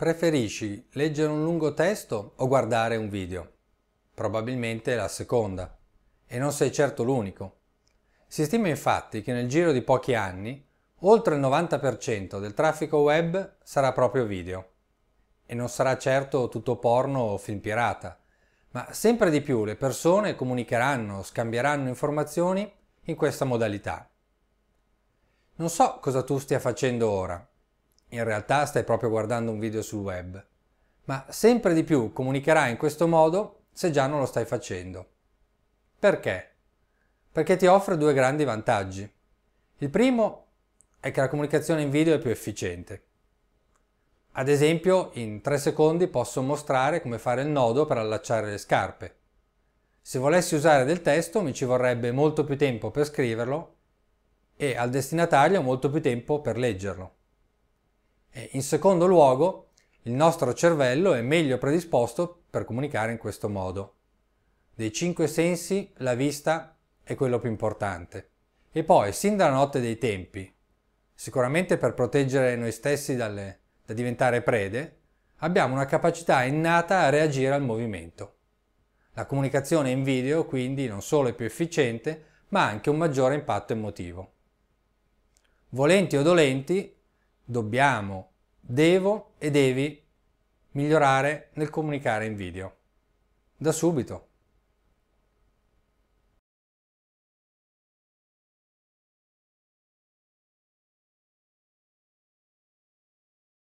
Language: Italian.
Preferisci leggere un lungo testo o guardare un video? Probabilmente la seconda. E non sei certo l'unico. Si stima infatti che nel giro di pochi anni oltre il 90% del traffico web sarà proprio video. E non sarà certo tutto porno o film pirata, ma sempre di più le persone comunicheranno, scambieranno informazioni in questa modalità. Non so cosa tu stia facendo ora, in realtà stai proprio guardando un video sul web, ma sempre di più comunicherai in questo modo se già non lo stai facendo. Perché? Perché ti offre due grandi vantaggi. Il primo è che la comunicazione in video è più efficiente. Ad esempio, in 3 secondi posso mostrare come fare il nodo per allacciare le scarpe. Se volessi usare del testo mi ci vorrebbe molto più tempo per scriverlo e al destinatario molto più tempo per leggerlo. E in secondo luogo, il nostro cervello è meglio predisposto per comunicare in questo modo. Dei cinque sensi, la vista è quello più importante. E poi, sin dalla notte dei tempi, sicuramente per proteggere noi stessi dalle, da diventare prede, abbiamo una capacità innata a reagire al movimento. La comunicazione in video quindi non solo è più efficiente, ma ha anche un maggiore impatto emotivo. Volenti o dolenti, dobbiamo, devo e devi migliorare nel comunicare in video. Da subito.